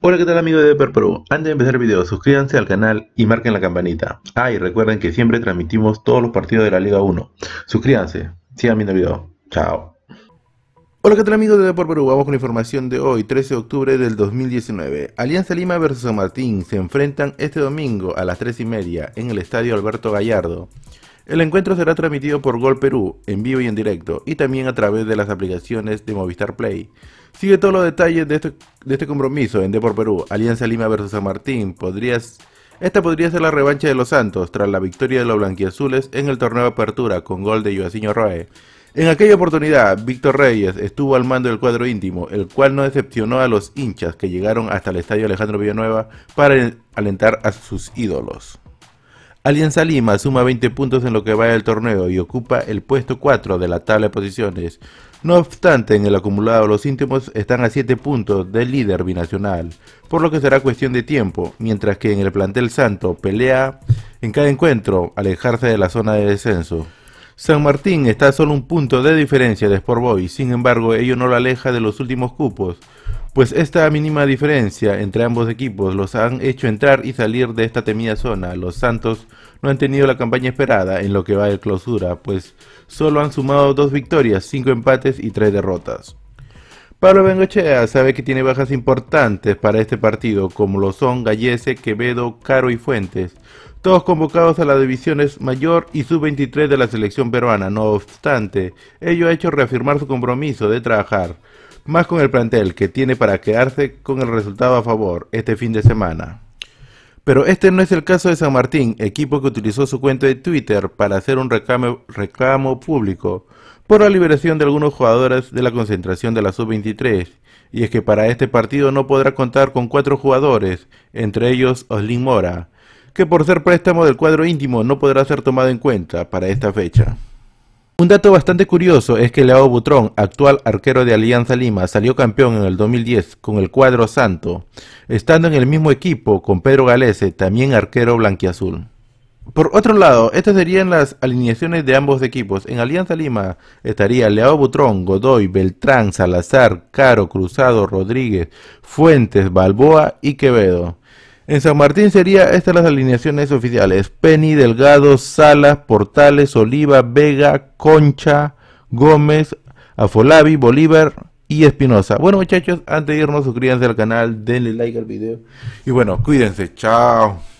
Hola qué tal amigos de Deper Perú, antes de empezar el video suscríbanse al canal y marquen la campanita. Ah y recuerden que siempre transmitimos todos los partidos de la Liga 1. Suscríbanse, sigan viendo el video, chao. Hola qué tal amigos de Deportes Perú, vamos con la información de hoy, 13 de octubre del 2019. Alianza Lima vs San Martín se enfrentan este domingo a las 3 y media en el Estadio Alberto Gallardo. El encuentro será transmitido por Gol Perú en vivo y en directo y también a través de las aplicaciones de Movistar Play. Sigue todos los detalles de este, este compromiso en Depor Perú, Alianza Lima vs San Martín. Podrías, esta podría ser la revancha de los Santos tras la victoria de los blanquiazules en el torneo de apertura con gol de Joaquín Roe. En aquella oportunidad, Víctor Reyes estuvo al mando del cuadro íntimo, el cual no decepcionó a los hinchas que llegaron hasta el estadio Alejandro Villanueva para alentar a sus ídolos. Alianza Lima suma 20 puntos en lo que va del torneo y ocupa el puesto 4 de la tabla de posiciones. No obstante, en el acumulado los íntimos están a 7 puntos del líder binacional, por lo que será cuestión de tiempo, mientras que en el plantel santo pelea en cada encuentro alejarse de la zona de descenso. San Martín está a solo un punto de diferencia de Sport sin embargo ello no lo aleja de los últimos cupos, pues esta mínima diferencia entre ambos equipos los han hecho entrar y salir de esta temida zona. Los Santos no han tenido la campaña esperada en lo que va de clausura, pues solo han sumado dos victorias, cinco empates y tres derrotas. Pablo Bengochea sabe que tiene bajas importantes para este partido, como lo son Gallese, Quevedo, Caro y Fuentes, todos convocados a las divisiones mayor y sub-23 de la selección peruana. No obstante, ello ha hecho reafirmar su compromiso de trabajar más con el plantel que tiene para quedarse con el resultado a favor este fin de semana. Pero este no es el caso de San Martín, equipo que utilizó su cuenta de Twitter para hacer un reclamo, público por la liberación de algunos jugadores de la concentración de la sub-23, y es que para este partido no podrá contar con cuatro jugadores, entre ellos Oslin Mora, que por ser préstamo del cuadro íntimo no podrá ser tomado en cuenta para esta fecha. Un dato bastante curioso es que Leo Butrón, actual arquero de Alianza Lima, salió campeón en el 2010 con el cuadro santo, estando en el mismo equipo con Pedro Galese, también arquero blanquiazul. Por otro lado, estas serían las alineaciones de ambos equipos. En Alianza Lima estaría Leo Butrón, Godoy, Beltrán, Salazar, Caro, Cruzado, Rodríguez, Fuentes, Balboa y Quevedo. En San Martín sería estas las alineaciones oficiales. Penny, Delgado, Salas, Portales, Oliva, Vega, Concha, Gómez, Afolabi, Bolívar y Espinosa. Bueno muchachos, antes de irnos suscríbanse al canal, denle like al video. Y bueno, cuídense, chao.